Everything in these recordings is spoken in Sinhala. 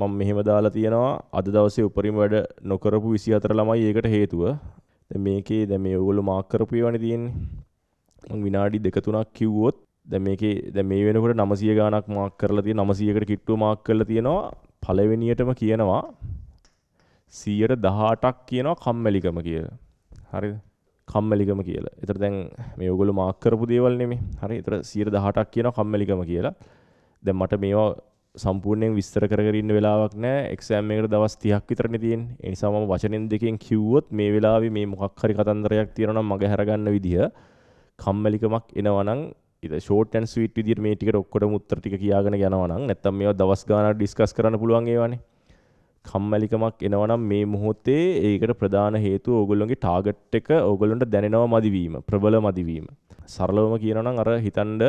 මම මෙහෙම දාලා තියෙනවා අද දවසේ උපරිම වැඩ නොකරපු 24 ළමයි ඒකට හේතුව. දැන් මේකේ දැන් මේ ඕගොල්ලෝ මාක් කරපු ඒවානේ තියෙන්නේ. මම විනාඩි 2 3ක් කිව්වොත් දැන් මේකේ දැන් මේ වෙනකොට 900 ගාණක් මාක් කරලා තියෙන 900කට කිට්ටුව මාක් කරලා තියෙනවා. පළවෙනියටම කියනවා 100ට 18ක් කියනවා කම්මැලිකම කියලා. හරිද? කම්මැලිකම කියලා. ඒතර දැන් මේ ඔයගොල්ලෝ මාක් කරපු දේවල් නෙමෙයි. හරි. ඒතර 118ක් කියනවා කම්මැලිකම කියලා. දැන් මට මේවා සම්පූර්ණයෙන් විස්තර කරගරන්න වෙලාවක් නෑ එක්සෑම්මකට දවස් තියක් විතරන තියෙන් එනිසාම වචනෙන් දෙකෙන් කිව්වොත් මේ වෙලාව මේ මොකක් හරි කතන්දරයක් තියෙනනම් මග හැරගන්න විදිහ කම්මලිකමක් එනවනං ෝටන් විට විදිර මේ ටික ඔක්කොට මුත්තරටික කියාගෙන යනවනම් නැත්තම් මේ දවස් ගාන ඩිස්කස් කරන්න පුළුවන්ගේවන කම්මැලිකමක් එනවනම් මේ මුහොත්තේ ඒකට ප්‍රධාන හේතු ඕගොල්ලොන්ගේ ටාගට් එක ඕගොලොන්ට දැනෙනවා මදිවීම ප්‍රබල මදිවීම සරලවම කියනනම් අර හිතන්ඩ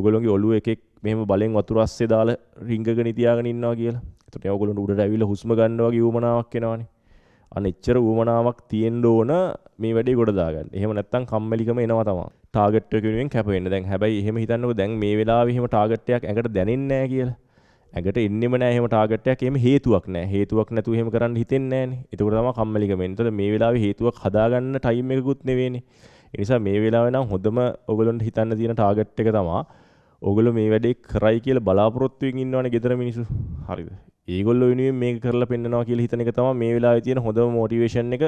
ඔගොලොන්ගේ ඔලු එකෙක් මෙම බලෙන් වතුරස්සේ දාල රිංගගෙන තියාගෙන ඉන්නවා කියලා. එතකොට ඒගොල්ලෝ උඩට ඇවිල්ලා හුස්ම ගන්නවා වගේ උමනාවක් එනවනේ. අන්න එච්චර උමනාවක් තියෙන්න ඕන මේ වැඩේ ගොඩ දාගන්න. එහෙම නැත්තම් කම්මැලිකම එනවා තමයි. ටාගට් එක වෙනුවෙන් කැප වෙන්න. දැන් හැබැයි එහෙම හිතන්නකෝ දැන් මේ වෙලාවේ එහෙම ටාගට් එකක් ඇඟට දැනෙන්නේ නැහැ කියලා. ඇඟට එන්නෙම නෑ එහෙම ටාගට් එකක් එහෙම හේතුවක් නෑ හේතුවක් නැතුව එහෙම කරන්න හිතෙන්නේ නෑනේ ඒකට තමයි කම්මැලිකම එන්නේ. එතකොට මේ වෙලාවේ හේතුවක් හදාගන්න ටයිම් එකකුත් නෙවෙයිනේ. ඒ නිසා මේ වෙලාවේ නම් හොඳම ඔයගොල්ලන්ට හිතන්න තියෙන ටාගට් එක තමයි ඕගොල්ලෝ මේ වැඩේ කරයි කියලා බලාපොරොත්තු වෙමින් ඉන්නවනේ ගෙදර මිනිස්සු. හරිද? ඒගොල්ලෝ වෙනුවෙන් මේක කරලා පෙන්නනවා කියලා හිතන එක තමයි මේ වෙලාවේ තියෙන හොඳම මොටිවේෂන් එක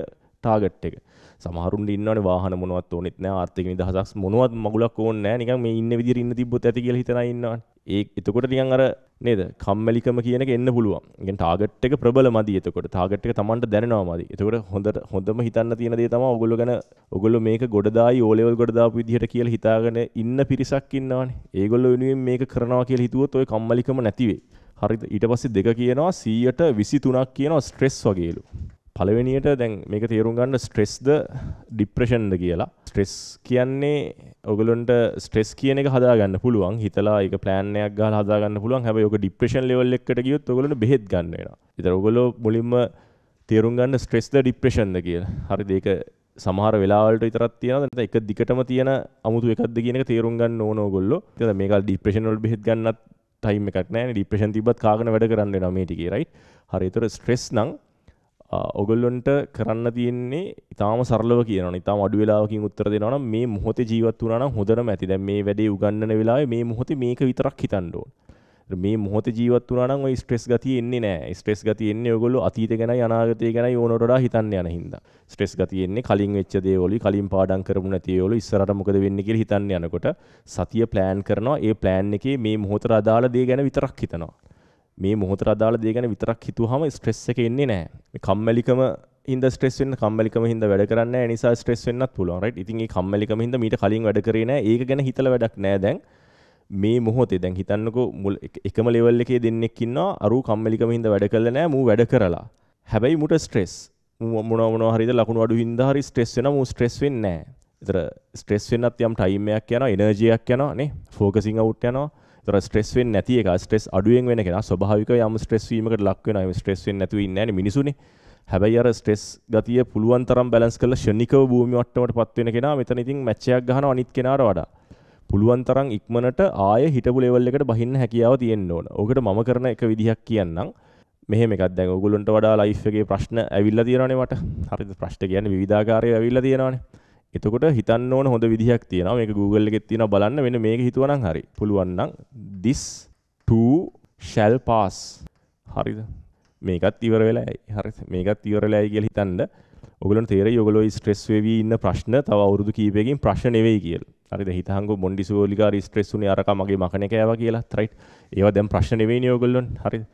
ටාගට් එක. සමහරුන්ට ඉන්නවනේ වාහන මොනවත් ඕනෙත් නැහැ ආර්ථික නිදහසක් මොනවත් මගුලක් ඕනේ නැහැ නිකන් මේ ඉන්න විදියට ඉන්න තිබ්බොත් ඇති කියලා හිතන අය ඉන්නවනේ. ඒ එතකොට නිකන් අර නේද කම්මැලිකම කියන එක එන්න පුළුවන්. ඉතින් ටාගට් එක ප්‍රබල මදි එතකොට. ටාගට් එක Tamanට දැනෙනවා මදි. එතකොට හොඳට හොඳම හිතන්න තියෙන දේ තමයි ඔයගොල්ලෝ ගැන ඔයගොල්ලෝ මේක ගොඩදායි ඕ ලෙවල් ගොඩ දාපු විදිහට කියලා හිතාගෙන ඉන්න පිරිසක් ඉන්නවනේ. ඒගොල්ලෝ වෙනුවෙන් මේක කරනවා කියලා හිතුවොත් ඔය කම්මැලිකම නැති වෙයි. හරිද ඊට පස්සේ දෙක කියනවා 100ට 23ක් කියනවා ස්ට්‍රෙස් වගේලු. පළවෙනියට දැන් මේක තේරුම් ගන්න ස්ට්‍රෙස්ද ડિප්‍රෙෂන්ද කියලා. ස්ට්‍රෙස් කියන්නේ ඔයගලන්ට ස්ට්‍රෙස් කියන එක හදාගන්න පුළුවන්. හිතලා ඒක ප්ලෑන් එකක් ගහලා හදාගන්න පුළුවන්. හැබැයි ඔක ડિප්‍රෙෂන් ලෙවල් එකකට ගියොත් ඔයගලන්ට බෙහෙත් ගන්න වෙනවා. ඉතින් ඔයගලෝ මුලින්ම තේරුම් ගන්න ස්ට්‍රෙස්ද ડિප්‍රෙෂන්ද කියලා. හරිද? ඒක සමහර වෙලාවලට විතරක් තියෙනවා නැත්නම් එක දිගටම තියෙන අමුතු එකක්ද කියන එක තේරුම් ගන්න ඕන ඕගොල්ලෝ. ඉතින් මේක ડિප්‍රෙෂන් වල බෙහෙත් ගන්නත් ටයිම් එකක් නෑ ඩිප්‍රේෂන් තිබත් කාගන වැඩ කරන්න නමේටිකේ රයි හරිතර ස්ට්‍රෙස් නං ඔගොල්ලොන්ට කරන්න තියන්නේ ඉතාම සරලව කියන ඉතා අඩු වෙලාකින් උත්තර දෙනවන මේ මුහොත ජීවත් වනන හොදරම ඇති දැ මේ වැඩේ උගන්නන වෙලා මේ මුහොත මේක විතරක් හිතන්ඩෝ මේ මොහොත ජීවත් වුණා නම් ওই ස්ට්‍රෙස් ගතිය එන්නේ නැහැ. ස්ට්‍රෙස් ගතිය එන්නේ ඔයගොල්ලෝ අතීත ගැනයි අනාගතය ගැනයි ඕනට වඩා හිතන්න යන හින්දා. ස්ට්‍රෙස් ගතිය එන්නේ කලින් වෙච්ච දේවලුයි කලින් පාඩම් කරමු නැති දේවලුයි ඉස්සරහට මොකද වෙන්නේ කියලා හිතන්න යනකොට සතිය ප්ලෑන් කරනවා. ඒ ප්ලෑන් එකේ මේ මොහොතට අදාළ දේ ගැන විතරක් හිතනවා. මේ මොහොතට අදාළ දේ ගැන විතරක් හිතුවාම ස්ට්‍රෙස් එක එන්නේ නැහැ. මේ කම්මැලිකම හින්දා ස්ට්‍රෙස් වෙන්න කම්මැලිකම හින්දා වැඩ කරන්නේ නැහැ. ඒ නිසා ස්ට්‍රෙස් වෙන්නත් පුළුවන්. රයිට්. ඉතින් මේ කම්මැලිකම හින්දා මීට කලින් වැඩ කරේ නැහැ. ඒක ගැන හිතලා වැඩක් නැහැ දැන්. මේ මොහොතේ දැන් හිතන්නකෝ මුල් එකම ලෙවල් එකේ දෙන්නෙක් ඉන්නවා අරු කම්මැලිකම හින්දා වැඩ කළේ නැහැ මූ වැඩ කරලා. හැබැයි මුට ස්ට්‍රෙස් මූ මොනවා මොනවා හරිද ලකුණු අඩු හින්දා හරි ස්ට්‍රෙස් වෙනවා මූ ස්ට්‍රෙස් වෙන්නේ නැහැ. ඒතර ස්ට්‍රෙස් වෙන්නත් යම් ටයිම් එකක් යනවා එනර්ජියක් යනවා නේ ෆෝකසින් අවුට් යනවා. ඒතර ස්ට්‍රෙස් වෙන්නේ නැති එක ස්ට්‍රෙස් අඩුවෙන් වෙන කෙනා ස්වභාවිකව යම් ස්ට්‍රෙස් වීමකට ලක් වෙනවා. ඒ ස්ට්‍රෙස් වෙන්නේ නැතුව ඉන්නේ නැහැ මිනිසුනේ. හැබැයි අර ස්ට්‍රෙස් ගතිය පුළුවන් තරම් බැලන්ස් කරලා ෂණිකව භූමි වට්ටමට පත් වෙන කෙනා මෙතන ඉතින් මැච් එකක් ගහනවා අනිත් කෙනාට වඩා. පුළුවන් තරම් ඉක්මනට ආය හිටපු ලෙවල් එකට බහින්න හැකියාව තියෙන්න ඕන. ඕකට මම කරන එක විදිහක් කියන්නම්. මෙහෙම එකක් දැන් ඔයගොල්ලන්ට වඩා ලයිෆ් එකේ ප්‍රශ්න ඇවිල්ලා තියෙනවනේ මට. හරිද? ප්‍රශ්න කියන්නේ විවිධාකාරයේ ඇවිල්ලා තියෙනවනේ. එතකොට හිතන්න ඕන හොඳ විදිහක් තියෙනවා. මේක Google එකෙත් තියෙනවා බලන්න. මෙන්න මේක හිතුවනම් හරි. පුළුවන් නම් this too shall pass. හරිද? මේකත් ඉවර වෙලායි. හරිද? මේකත් ඉවර වෙලායි කියලා හිතන්න. ඔගලොන් තේරෙයි ඔගලොයි ස්ට්‍රෙස් වෙවී ඉන්න ප්‍රශ්න තව අවුරුදු කීපයකින් ප්‍රශ්න නෙවෙයි කියලා. හරිද හිතහංගු මොන්ඩිසෝලිකා රිස්ට්‍රෙස් උනේ අරක මගේ මකන කෑවා කියලාත් රයිට් ඒවා දැන් ප්‍රශ්න නෙවෙයිනේ ඔයගොල්ලොන් හරිද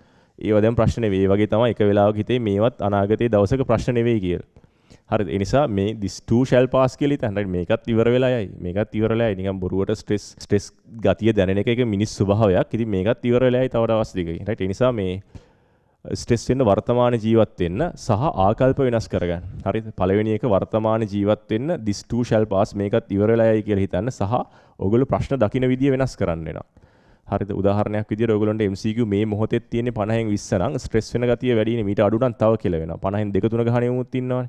ඒවා දැන් ප්‍රශ්න නෙවෙයි ඒ වගේ තමයි එක වෙලාවක හිතේ මේවත් අනාගතයේ දවසක ප්‍රශ්න නෙවෙයි කියලා හරි එනිසා මේ දිස්ටූ ශැල් පස් කෙලි තැන්ට මේකත් ඉවරවෙලායි මේකත් ඉවරලයි නිකම් බොරුවට ස්ට්‍රෙස් ටෙස් ගතිය දැන එක මිනිස් ස්වභාවයක් ඉති මේකත් ඉවරලයි තවට අවස්දිකයි හට එනිසා මේ ස්ට්‍රෙස් වෙන්න වර්තමාන ජීවත් වෙන්න සහ ආකල්ප වෙනස් කරගන්න. හරිද? පළවෙනි එක වර්තමාන ජීවත් වෙන්න this too shall pass මේකත් ඉවර වෙලා යයි කියලා හිතන්න සහ ඔයගොල්ලෝ ප්‍රශ්න දකින විදිය වෙනස් කරන්න වෙනවා. හරිද? උදාහරණයක් විදියට ඔයගොල්ලන්ට MCQ මේ මොහොතේ තියෙන්නේ 50න් 20 නම් ස්ට්‍රෙස් වෙන ගතිය වැඩි නේ මීට අඩු නම් තව කියලා වෙනවා. 50න් 2 3 ගහන යමුත් ඉන්නවනේ.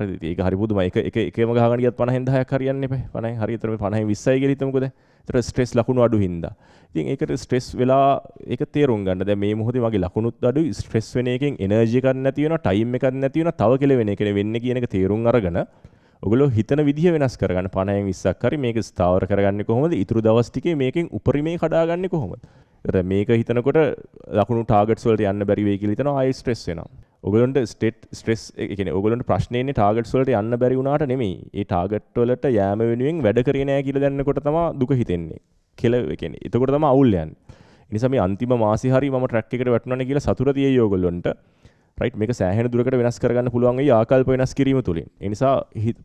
හරි ඒක හරි බුදුම එක එක එකම ගහගෙන ගියත් 50 10ක් හරියන්නේ නැහැ 50 හරියටම 50 20යි කියලා හිතමුකෝ දැන් ඒතර ස්ට්‍රෙස් ලකුණු අඩු හින්දා ඉතින් ඒකට ස්ට්‍රෙස් වෙලා ඒක තේරුම් ගන්න දැන් මේ මොහොතේ මගේ ලකුණුත් අඩුයි ස්ට්‍රෙස් වෙන එකෙන් එනර්ජි එකක් නැති වෙනවා ටයිම් එකක් නැති වෙනවා තව කෙල වෙන එක වෙන්නේ කියන එක තේරුම් අරගෙන ඔගොල්ලෝ හිතන විදිහ වෙනස් කරගන්න 50න් 20ක් හරි මේක ස්ථාවර කරගන්නේ කොහොමද ඊතුරු දවස් ටිකේ මේකෙන් උපරිමේ කඩාගන්නේ කොහොමද ඒතර මේක හිතනකොට ලකුණු ටාගට්ස් වලට යන්න බැරි වෙයි කියලා හිතනවා ආයෙ ස්ට්‍රෙස් වෙනවා ඔගලොන්ට ස්ටේට් ස්ට්‍රෙස් එකන ඔගලොන්ට ප්‍රශ්නයන්නේ ටාගට්ස්වලට යන්න බැරි වුණට නෙමේ ඒ ටාගට්වලට යෑම වෙනුවෙන් වැඩ කරනෑ කියල දැන්නකොට තම දුක හිතෙන්නේ කෙල එකෙන එතකොට තම අවුල්ලයන් නිසම අන්තිම මාසිහරි ම ට්‍රක්කට වැටනන කියල සතුරතිය යෝගොලොන්ට රයිට් මේක සෑහෙන දුරකට වෙනස් කරගන්න පුළුවන් ඒ ආකල්ප වෙනස් කිරීම තුළින්. ඒ නිසා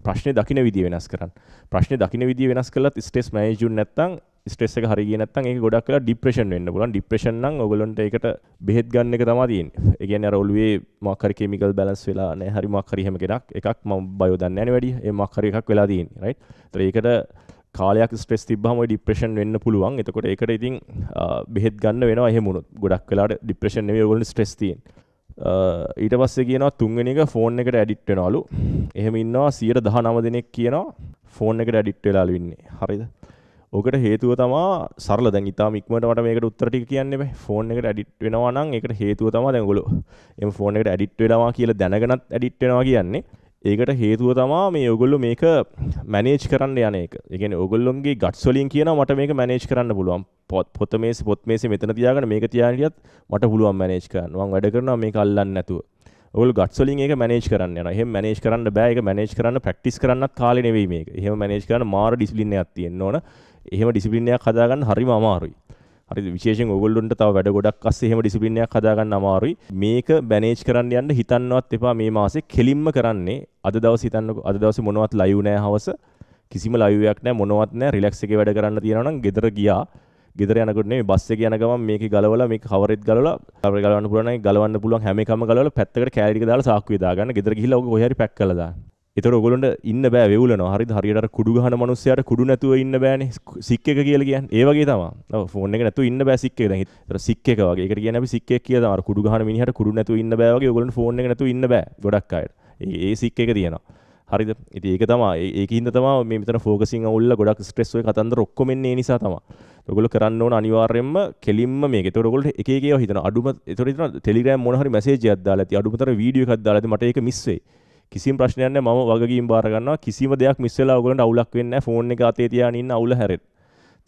ප්‍රශ්නේ දකින්න විදිය වෙනස් කරන්න. ප්‍රශ්නේ දකින්න විදිය වෙනස් කළත් ස්ට්‍රෙස් මැනේජ්මන්ට් නැත්තම් ස්ට්‍රෙස් එක හරි ගියේ නැත්තම් ඒක ගොඩක් වෙලා ડિප්‍රෙෂන් වෙන්න පුළුවන්. ડિප්‍රෙෂන් නම් ඔයගොල්ලන්ට ඒකට බෙහෙත් ගන්න එක තමයි තියෙන්නේ. ඒ කියන්නේ අර ඔළුවේ මොකක් හරි කිමිකල් බැලන්ස් වෙලා නැහැ. හරි මොකක් හරි හැම කෙනක් එකක් මම බයෝ දන්නේ නැහැ නේ වැඩි. ඒ මොකක් හරි එකක් වෙලා තියෙන්නේ. රයිට්. ඒතර ඒකට කාලයක් ස්ට්‍රෙස් තිබ්බහම ඔය ડિප්‍රෙෂන් වෙන්න පුළුවන්. එතකොට ඒකට ඉතින් බෙහෙත් ගන්න වෙනවා එහෙම වුණොත්. ගොඩක් වෙලාට ડિප්‍රෙෂන් නෙවෙයි ඔයගොල්ලෝ ස්ට්‍රෙස් තියෙන්නේ. ඊට පස්සේ කියනවා තුන්වෙනි එක ෆෝන් එකට ඇඩික්ට් වෙනවලු. එහෙම ඉන්නවා 119 දෙනෙක් කියනවා ෆෝන් එකට ඇඩික්ට් වෙලාලු ඉන්නේ. හරිද? ඕකට හේතුව තමා සරල දැන් ඉතාම ඉක්මනට මට මේකට උත්තර ටික කියන්න එපා. ෆෝන් එකට ඇඩික්ට් වෙනවා නම් ඒකට හේතුව තමා දැන් ඔයගොල්ලෝ එම් ෆෝන් එකට ඇඩික්ට් වෙනවා කියලා දැනගෙනත් ඇඩික්ට් වෙනවා කියන්නේ. ඒකට හේතුව තමා මේ ඔගොල්ලෝ මේක මැනේජ් කරන්න යන එක. ඒ කියන්නේ ඔගොල්ලොන්ගේ ගට්ස් වලින් කියනවා මට මේක මැනේජ් කරන්න පුළුවන්. පොත මේසෙ පොත් මේසෙ මෙතන තියාගෙන මේක තියාගෙන ගියත් මට පුළුවන් මැනේජ් කරන්න. මම වැඩ කරනවා මේක අල්ලන්නේ නැතුව. ඔගොල්ලෝ ගට්ස් වලින් ඒක මැනේජ් කරන්න යනවා. එහෙම මැනේජ් කරන්න බෑ. ඒක මැනේජ් කරන්න ප්‍රැක්ටිස් කරන්නත් කාලේ නෙවෙයි මේක. එහෙම මැනේජ් කරන්න මාර ඩිසිප්ලින් එකක් තියෙන්න ඕන. එහෙම ඩිසිප්ලින් එකක් හදාගන්න හරිම අමාරුයි. හරි විශේෂෙන් ඔගොල්ලොන්ට තව වැඩ ගොඩක් අස්සේ එහෙම ඩිසිප්ලින් එකක් හදාගන්න අමාරුයි. මේක මැනේජ් කරන්න යන්න හිතන්නවත් එපා මේ මාසේ කෙලින්ම කරන්නේ. අද දවස් හිතන්නකො අද දවසේ මොනවත් ලයිව් නෑ හවස. කිසිම ලයිව් එකක් නෑ මොනවත් නෑ රිලැක්ස් එකේ වැඩ කරන්න තියෙනවා නම් ගෙදර ගියා. ගෙදර යනකොට නෙමෙයි බස් එකේ යන ගමන් මේක ගලවලා මේක කවරෙත් ගලවලා කවරේ ගලවන්න පුළුවන් නම් ගලවන්න පුළුවන් හැම එකම ගලවලා පැත්තකට කෑලි ටික දාලා සාක්කුවේ දාගන්න. ගෙදර ගිහිල්ලා ඔක කොහේ හරි පැක් කරලා දාන්න. එතර ඔගොලොට ඉන්න බෑ වෙවලන හරි හරියට කුඩු ගහන මනුස්සයට කුඩු නැතුව ඉන්න බෑන සික්ක කියල කියන් ඒවගේ තම ෆෝන එක නැතු ඉන්න බෑ සික්ක ද තර සික්ක වගේ කියන සික්ක කිය ම කුඩු ගහන මිනිහට කුඩු නැතු ඉන්න බෑවගේ ගොලන් ෆෝන නැතු ඉන්න බෑ ගොඩක් අයට ඒ සික්ක එක තියෙනවා හරිද ඉති ඒක තම ඒක හිද තම මෙතන ෆෝකසින් ඔල්ල ගොඩක් ස්ට්‍රෙස්ව කතන්ද ඔක්කොමන්නේ නිසා තම ගොල කරන්න ඕන අනිවාර්යෙන්ම කෙලින්ම මේක තොරගොලට එකගේ හිතන අඩුම තොර තෙලිගම් මොහරි මසේ ජයදදාල ඇති අඩුමතර වීඩිය කදදාලද මට එක මිස්සේ කිසිම ප්‍රශ්නයක් නැහැ මම වගකීම් බාර ගන්නවා කිසිම දෙයක් මිස් වෙලා ඔයගොල්ලන්ට අවුලක් වෙන්නේ නැහැ ෆෝන් එක අතේ තියාගෙන ඉන්න අවුල හැරෙන්න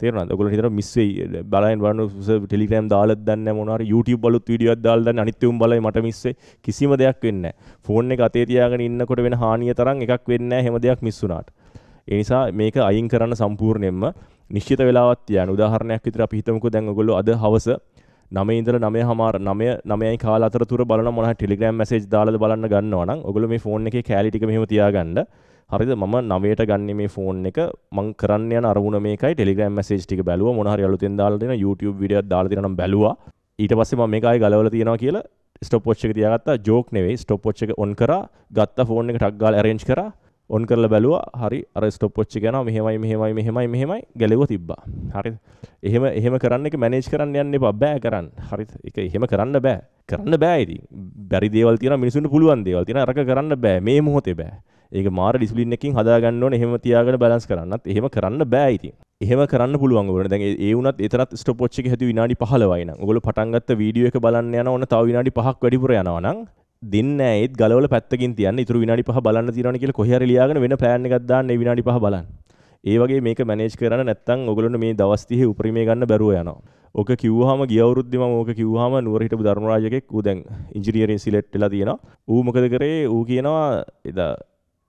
තේරුණාද ඔයගොල්ලෝ හිතනවා මිස් වෙයි බලන්න බලන්න ටෙලිග්‍රෑම් දාලත් දන්නේ නැහැ මොනවා හරි YouTube බලුත් වීඩියෝක් දාලා දන්නේ අනිත් උන් බලයි මට මිස් වෙයි කිසිම දෙයක් වෙන්නේ නැහැ ෆෝන් එක අතේ තියාගෙන ඉන්නකොට වෙන හානිය තරම් එකක් වෙන්නේ නැහැ හැම දෙයක් මිස් වුණාට ඒ නිසා මේක අයින් කරන්න සම්පූර්ණයෙන්ම නිශ්චිත වෙලාවක් තියන්න උදාහරණයක් විතර අපි හිතමුකෝ දැන් ඔයගොල්ලෝ අද හවස නම ඉදල නමය හමාර නමය නමයි කාලාතර තුර බලන මොහ ටිගම් මසේජ් දාල බලන්න ගන්නවන ඔගොල මේ ෆෝන් එක කෑලිටික මෙහමතියාගන්න හරිද මම නවයට ගන්න මේ ෆෝන් එක මං කරන්න අරුණ මේකයි ටෙලිගම් මසේජ් ටික බැලුව මොහරි අලුතෙන් දාලන YouTube විඩිය දාලතිනම් බැලවා ඊට පස්සේ ම මේකයි ගලවල තියෙනවා කියලා ස්ටොපොච්චක තියගත්තා ජෝක් නෙවෙයි ස්ටොපොච්චක ඔන් කර ගත්ත ෆෝන් එක ටක්ගාල ඇරෙන්ච් කරා ඔන් කරලා බැලුවා හරි අර ස්ටොප් වොච් එක යනවා මෙහෙමයි මෙහෙමයි මෙහෙමයි මෙහෙමයි ගැලෙවුවා තිබ්බා හරිද එහෙම එහෙම කරන්න එක මැනේජ් කරන්න යන්න එපා බෑ කරන්න හරිද ඒක එහෙම කරන්න බෑ කරන්න බෑ ඉතින් බැරි දේවල් තියෙනවා මිනිසුන්ට පුළුවන් දේවල් තියෙනවා අරක කරන්න බෑ මේ මොහොතේ බෑ ඒක මාර ඩිසිප්ලින් එකකින් හදා ගන්න ඕනේ එහෙම තියාගෙන බැලන්ස් කරන්නත් එහෙම කරන්න බෑ ඉතින් එහෙම කරන්න පුළුවන් ඔබට දැන් ඒ වුණත් එතරම් ස්ටොප් වොච් එක හැදුව විනාඩි 15යි නම් ඔයගොල්ලෝ පටන් ගත්ත වීඩියෝ එක බලන්න යන ඕන තව විනාඩි 5ක් වැඩිපුර යනවා නම් දෙන්න ඒත් ගලවල පැත්තකින් තියන්න ඉතුරු විනාඩි පහ බලන්න තියෙනවා කියලා කොහේ හරි ලියාගෙන වෙන ප්ලෑන් එකක් දාන්න ඒ විනාඩි පහ බලන්න. ඒ වගේ මේක මැනේජ් කරන්න නැත්නම් ඔයගොල්ලෝ මේ දවස් 30 උපරිමය ගන්න බැරුව යනවා. ඕක කිව්වහම ගිය අවුරුද්දේ මම ඕක කිව්වහම නුවර හිටපු ධර්මරාජ එකෙක් ඌ දැන් ඉන්ජිනියරින් සිලෙක්ට් වෙලා තියෙනවා. ඌ මොකද කරේ? ඌ කියනවා එදා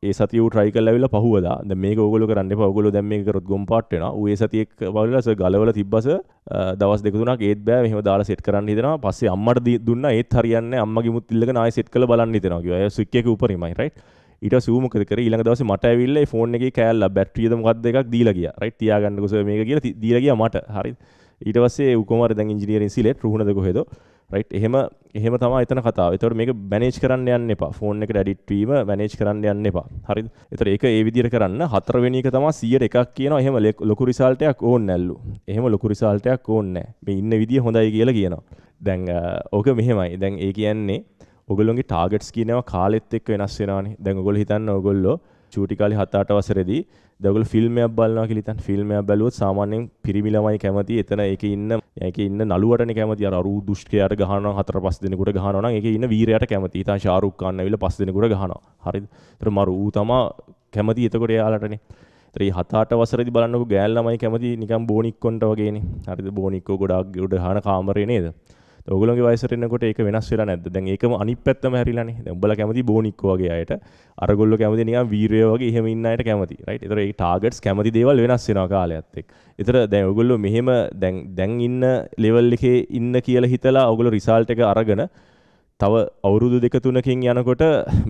ඒ සති ට්‍රයික ලැවිල පහුවද මේ ගොල කරන්න පවගල දැම මේ කරත් ගොම් පට්න ඒ සතියෙක් වලස ගලවල තිබ්බස දවස් දෙකුණක් ඒත් බෑ මෙහම දාලා සෙට් කරන්න දෙෙන පස්සේ අම්මට දුන්න ඒත් හරියන්න අම්ම මුත්තිල්ලක නය සෙට් කළ බලන්න දෙෙනගේ සුක්ක උපරීමයි රයි ඉට සූමකර ඉළඟ දවස මට විල්ල ෆෝන් එක කෑල්ල බැට්‍රියද මොකක් දෙක් දීලගිය රයිට තියාගන්නකුස මේ කියල දීරගිය මට හරි ඉටවසේ උකමර දැ ඉජිනියරින් සිලෙට රුණදක හෙදෝ රයිට් එහෙම එහෙම තම එතන කතා එතට මේක බැනේජ් කරන්න යන්න එපා ෆෝන් එක ඩඩිට්වීම බැනේජ් කරන්න යන්න එපා හරි එතර ඒක ඒ විදිර කරන්න හතරවෙනික තම සියට එකක් කියන එහෙම ලොකු රිසාල්ටයක් ඕන්න නැල්ලු එහෙම ලොකු රිසාල්ටයක් ඕන්න මේ ඉන්න විදිිය හොඳයි කියලා කියනවා දැන් ඕක මෙහෙමයි දැන් ඒ කියන්නේ ඔගොලොන්ගේ ටාගට්ස් කියනව කාලෙත් එක් වෙනස් වෙනවානේ දැන් ඔගොල් හිතන්න ඔගොල්ලෝ චූටි කාලේ 7-8 වසරේදී දැන් ඔයගොල්ලෝ ෆිල්ම් එකක් බලනවා කියලා හිතන්න ෆිල්ම් එකක් බැලුවොත් සාමාන්‍යයෙන් පිරිමි ළමයි කැමති එතන ඒකේ ඉන්න ඒකේ ඉන්න නළුවටනේ කැමති අර අරු දුෂ්කයාට ගහනවා හතර පහ දිනකට ගහනවා නම් ඒකේ ඉන්න වීරයාට කැමති ඉතින් ෂාරුක් ඛාන් ඇවිල්ලා පහ දිනකට ගහනවා හරිද ඒතර මරු ඌ තමා කැමති එතකොට එයාලටනේ ත්‍රී හතාට වසරදි බලන්නක ගෑල්ලමයි කැමති නිකම් බෝනික්කොන්ට වගේනේ හරිද බෝනික්කෝ ගොඩක් ගොඩ හන කාමරය නේද ඔගලොගේ වයිසරෙන්න්නකොට ඒක වෙනස් වෙලා නැද දැන් ඒකම අනි පැත්තම හැරිලනේ දැම්බල කැමති බෝනික්ක වගේ අයට අරගොල්ල කැමති නිකන් වීරය වගේ එහෙම ඉන්න අයට කැමති රයිට් ඒතර ඒ ටාගට්ස් කැමති දේවල් වෙනස් වෙනවා කාලයත් එක්ක ඒතර දැන් ඔයගොල්ලෝ මෙහෙම දැන් දැන් ඉන්න ලෙවල් එකේ ඉන්න කියලා හිතලා ඔයගොල්ලෝ රිසල්ට් එක අරගෙන තව අවුරුදු දෙක තුනකින් යනකොට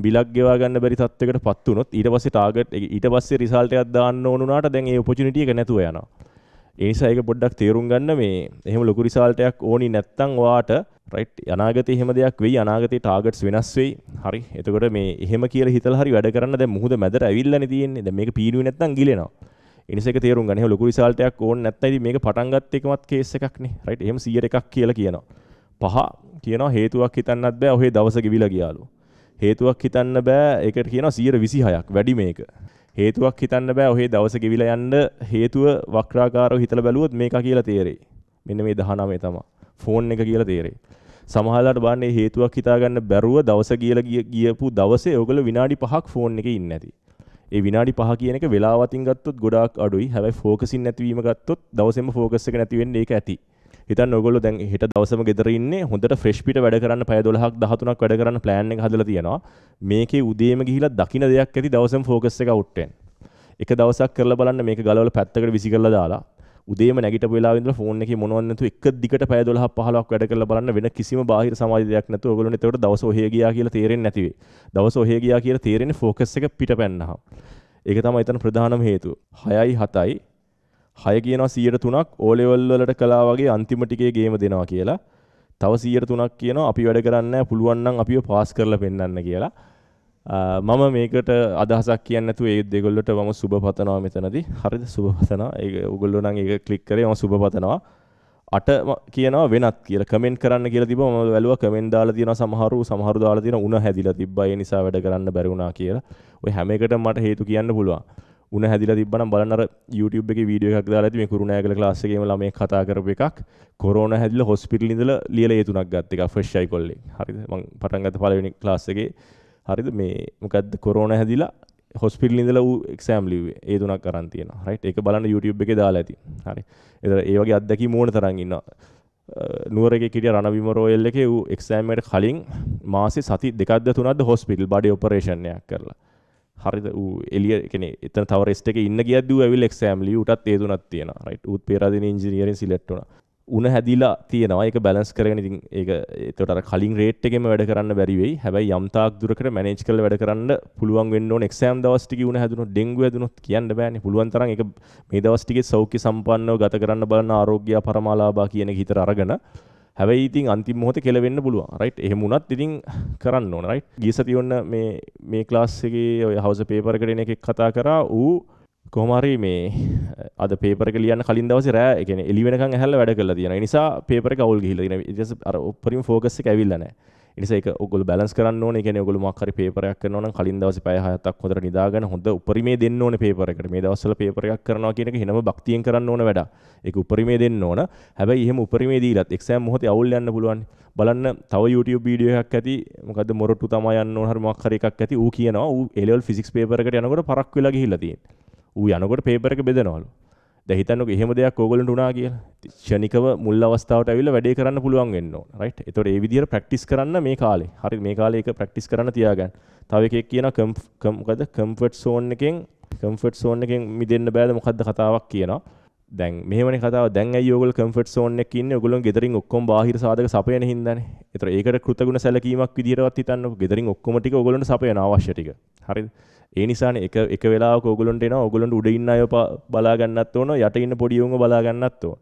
බිලක් ගෙවා ගන්න බැරි තත්යකට පත් වුණොත් ඊට පස්සේ ටාගට් ඊට පස්සේ රිසල්ට් එකක් දාන්න ඕන උනාට දැන් ඒ ඔපචුනිටි එක නැතුව යනවා ඒනිසා ඒක පොඩ්ඩක් තේරුම් ගන්න මේ එහෙම ලොකු රිසාල්ටයක් ඕනි නැත්තම් ඔයාට රයිට් අනාගතේ එහෙම දෙයක් වෙයි අනාගතේ ටාගට්ස් වෙනස් වෙයි හරි එතකොට මේ එහෙම කියලා හිතලා හරි වැඩ කරන්න දැන් මුහුද මැදට ඇවිල්ලානේ තියෙන්නේ දැන් මේක පීනුවේ නැත්තම් ගිලෙනවා එනිසක තේරුම් ගන්න ලොකු විසාල්ටයක් ඕන නැත්තයි මේක පටන් ගත්ත එකමත් කේස් එකක්නේ රයිට් එහෙම 100 එකක් කියලා කියනවා පහ කියනවා හේතුවක් හිතන්නත් බෑ ඔහේ දවස ගෙවිලා ගියාලු හේතුවක් හිතන්න බෑ ඒකට කියනවා 126ක් වැඩි මේක හේතුවක් හිතන්න බෑ ඔහේ දවස ගෙවිලා යන්න හේතුව වක්‍රාකාරව හිතලා බැලුවොත් මේක කියලා තේරෙයි. මෙන්න මේ 19 තමයි. ෆෝන් එක කියලා තේරෙයි. සමහරලාට බලන්නේ හේතුවක් හිතාගන්න බැරුව දවස කියලා ගියපු දවසේ ඔයගොල්ලෝ විනාඩි 5ක් ෆෝන් එකේ ඉන්නේ නැති. ඒ විනාඩි 5 කියන එක වෙලාවකින් ගත්තොත් ගොඩාක් අඩුයි. හැබැයි ફોකසින් නැතිවීම ගත්තොත් දවසෙම ફોකස් එක නැති වෙන්නේ ඒක ඇති. හිතන් ඔගොල්ලෝ දැන් හෙට දවසම ගෙදර ඉන්නේ හොඳට ෆ්‍රෙෂ් පිට වැඩ කරන්න පැය 12ක් 13ක් වැඩ කරන්න plan එක හදලා තියෙනවා මේකේ උදේම ගිහිලා දකින්න දෙයක් ඇති දවසම focus එක out වෙන්න එක දවසක් කරලා බලන්න මේක ගලවලා පැත්තකට විසි කරලා දාලා උදේම නැගිටපු වෙලාවෙ ඉඳලා ෆෝන් එකේ මොනවත් නැතුව එක දිගට පැය 12ක් 15ක් වැඩ කරලා බලන්න වෙන කිසිම බාහිර සමාජ දෙයක් නැතුව ඔයගොල්ලෝ එතකොට දවස ඔහේ ගියා කියලා තේරෙන්නේ නැති වෙයි. දවස ඔහේ ගියා කියලා තේරෙන්නේ ફોකස් එක පිටපැන්නහම. ඒක තමයි එතන ප්‍රධානම හේතුව. 6යි 7යි හය කියනවා සියයට තුනක් ඕලෙවල් වලට කලා වගේ අන්තිම ටිකේ ගේම දෙනවා කියලා. තව සියයට තුනක් කියනවා අපි වැඩ කරන්න පුළුවන් නම් අපිව පාස් කරලා පෙන්වන්න කියලා. මම මේකට අදහසක් කියන්න තු ඒ දෙගොල්ලට ම සුබ පතනවා මෙතනද හරිද සුබ පතනවා ඒ උගොල්ලො නම් ඒ කලික් කරේ ම සුබ පතනවා අට කියනවා වෙනත් කියල කමෙන්ට් කරන්න කියල තිබ ම වැලුව කමෙන් දාලා තියෙන සමහරු සමහරු දාලා තියෙන උණ හැදිලා තිබ්බා ඒ නිසා වැඩ කරන්න බැරි වුණා කියලා ඔය හැම එකට මට හේතු කියන්න පුළුවන් උන හැදිලා තිබ්බනම් බලන්න අර YouTube එකේ වීඩියෝ එකක් දාලා ඇති මේ කුරුණෑගල ක්ලාස් එකේම ළමයෙක් කතා කරපු එකක් කොරෝනා හැදිලා හොස්පිටල් ඉඳලා ලියලා ඒ තුනක් ගත්ත එක ෆ්‍රෙෂ් අයි කොල්ලේ හරිද මං පටන් ගත්ත පළවෙනි ක්ලාස් එකේ හරිද මේ මොකද්ද කොරෝනා හැදිලා හොස්පිල් ඉඳල වූ එක්සෑම් ලිවේ ඒ දුනක් කරන්තියන හයිට එක බලන්න YouTube එක දාලා ඇති හරි එතර ඒවගේ අත්දැකි මෝන තරන්ඉන්න නුවරක කිට රණවිමරෝයල් එක වූ එක්සෑමට කලින් මාසි සති දෙකක්ද තුනත් හොස්පිල් බඩි ඔපරේෂණයක් කරලා හරිද එලිය කෙන එතන තවරෙස්ට එක ඉන්න ගියද ඇවිල් එක්සෑම්ලි ටත් ඒතුනත් තියෙන රයිට් උත් පේරදින ඉජිනියරින් සිලෙට්න උන හැදිලා තියෙනවා එක බැලස් කරගෙන ඉතින් ඒක එතට කලින් රේට් එකෙම වැඩ කරන්න බැරිවෙයි හැබයි යම්තාක් දුරකට මැනේජ් කළ වැඩ කරන්න පුළුවන් වෙන්න එක්සෑම් දවස්ටික වුණ හැදුණු ඩෙංගුව දුනොත් කියන්න බෑන පුළුවන්තර එක මේ දවස්ටිගේ සෞඛ්‍ය සම්පන්නව ගත කරන්න බලන්න ආරෝග්‍ය පරමාලාබා කියන හිතර අරගෙන හැබැයි ඉතින් අන්තිම මොහොතේ කෙලවෙන්න පුළුවන් රයිට් එහෙම වුණත් ඉතින් කරන්න ඕන රයිට් ගිය සතිය ඔන්න මේ මේ ක්ලාස් එකේ ඔය හවස පේපර් එකට එන එකෙක් කතා කරා ඌ කොහොම හරි මේ අද පේපර් එක ලියන්න කලින් දවසේ රෑ ඒ කියන්නේ එළි වෙනකන් ඇහැල්ලා වැඩ කරලා තියෙනවා ඒ නිසා පේපර් එක අවුල් ගිහිල්ලා තියෙනවා ඊට පස්සේ අර උඩරිම ෆෝකස් එක ඇවිල්ලා නැහැ නිසක ඔගොල බැලස් කරන්න ඕන කෙන ගොල මක්කර පේපරයක් නොන කලින් දවස පයහතක් හොඳ නිදාගන්න හොඳ උපරිමේ දෙන්න ඕන පේපරකට මේ දවසල පේපරයක් කරනවා කියනක හෙම භක්තියෙන් කරන්න ඕන වැඩ එක උපරිමේ දෙන්න ඕන හැබැයි එහෙම උපරිමේදීලත් එක්සෑම් මොහොත අවුල් යන්න පුළුවන් බලන්න තව YouTube වීඩියෝයක් ඇති මොකද මොරටු තමා යන්න ඕන හරි මක්කර එකක් ඇති ඌ කියනවා ඌ එලෙවල් ෆිසික්ස් පේපරකට යනකොට පරක් වෙලා ගිහිල්ලා තියෙන ඌ යනකොට පේපරක බෙදනවලු දැන් හිතන්නකෝ එහෙම දෙයක් ඕගොල්ලන්ට වුණා කියලා. ක්ෂණිකව මුල් අවස්ථාවට ඇවිල්ලා වැඩේ කරන්න පුළුවන් වෙන්න ඕන. රයිට්. ඒතකොට ඒ විදිහට ප්‍රැක්ටිස් කරන්න මේ කාලේ. හරි මේ කාලේ ඒක ප්‍රැක්ටිස් කරන්න තියාගන්න. තව එකෙක් කියනවා මොකද කම්ෆර්ට් සෝන් එකෙන් කම්ෆර්ට් සෝන් එකෙන් මිදෙන්න බෑද මොකද්ද කතාවක් කියනවා. දැන් මෙහෙමන කතාව දැන් යෝගල කම්ෆට සෝන එකන්න ගොලන් ගෙදරින් ඔක්කොම බාහිර සාධක සපයන හිදන්න එතර ඒකට කෘතගුණ සැලකීමක් විදිරවත් හිතන්න ගෙදරින් ඔක්කොමටි ඔගලන සපයන අවශ්‍යටික හරි ඒ නිසාන එක එක වෙලා ඔගලන්ට එන ඔගලන්ට උඩඉන්න අය බලාගන්නත් ඕන යට ඉන්න පොඩියවුම බලාගන්නත් ඕන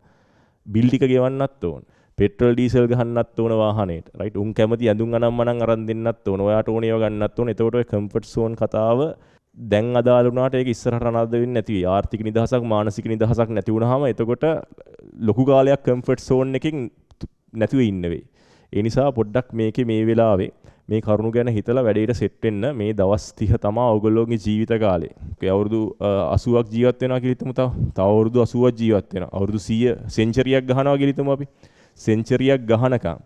බිල්ටික ගෙවන්නත් ඕන පෙටල් ඩීසල් ගහන්නත් ඕන වාහනයට රයිට උන් කැමති ඇඳුම් අනම් අනන් අරන් දෙන්නත් ඕන ඔයාට ඕනයව ගන්නත් ඕන එතකොට කම්ෆට් සෝන් කතාව දැන් අදාළ වුණාට ඒක ඉස්සරහට අනාද වෙන්නේ නැති වෙයි. ආර්ථික නිදහසක්, මානසික නිදහසක් නැති වුණාම එතකොට ලොකු කාලයක් කම්ෆර්ට් සෝන් එකකින් නැතිව ඉන්න වෙයි. ඒ නිසා පොඩ්ඩක් මේකේ මේ වෙලාවේ මේ කරුණු ගැන හිතලා වැඩේට සෙට් වෙන්න මේ දවස් 30 තමයි ඔයගොල්ලෝගේ ජීවිත කාලේ. ඒ අවුරුදු 80ක් ජීවත් වෙනවා කියලා හිතමු තව. තව අවුරුදු 80ක් ජීවත් වෙනවා. අවුරුදු 100 සෙන්චරියක් ගහනවා කියලා හිතමු අපි. සෙන්චරියක් ගහනකම්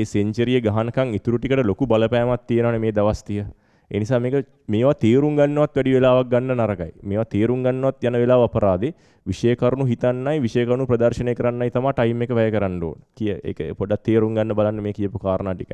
ඒ සෙන්චරිය ගහනකම් ඉතුරු ටිකට ලොකු බලපෑමක් තියෙනවානේ මේ දවස් 30. ඒ නිසා මේක මේවා තීරුම් ගන්නවත් වැඩි වෙලාවක් ගන්න නරකයි. මේවා තීරුම් ගන්නවත් යන වෙලාව අපරාධේ. විෂය කරුණු හිතන්නයි, විෂය කරුණු ප්‍රදර්ශනය කරන්නයි තමයි ටයිම් එක වැය කරන්න ඕන. කිය ඒක පොඩ්ඩක් තීරුම් ගන්න බලන්න මේ කියපු කාරණා ටික.